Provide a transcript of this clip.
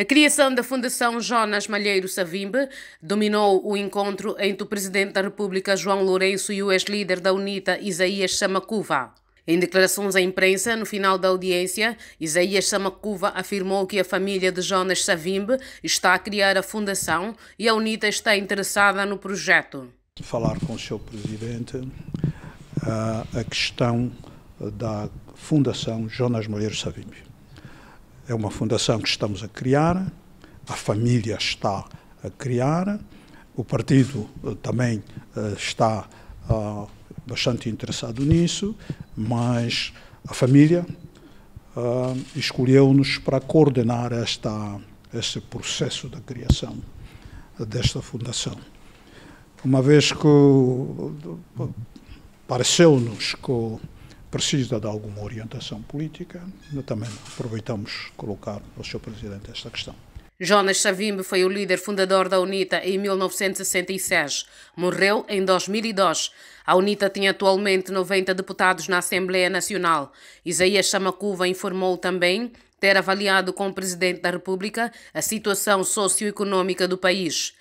A criação da Fundação Jonas Malheiro Savimbe dominou o encontro entre o Presidente da República João Lourenço e o ex-líder da UNITA Isaías Samacuva. Em declarações à imprensa, no final da audiência, Isaías Samacuva afirmou que a família de Jonas Savimbe está a criar a fundação e a UNITA está interessada no projeto. Falar com o seu presidente ah, a questão da Fundação Jonas Malheiro Savimbe. É uma fundação que estamos a criar, a família está a criar, o partido eh, também eh, está ah, bastante interessado nisso, mas a família ah, escolheu-nos para coordenar esta, este processo da criação desta fundação. Uma vez que pareceu-nos que precisa de alguma orientação política, também aproveitamos colocar ao Sr. Presidente esta questão. Jonas Savimbe foi o líder fundador da UNITA em 1966. Morreu em 2002. A UNITA tem atualmente 90 deputados na Assembleia Nacional. Isaías Chamacuva informou também ter avaliado com o Presidente da República a situação socioeconômica do país.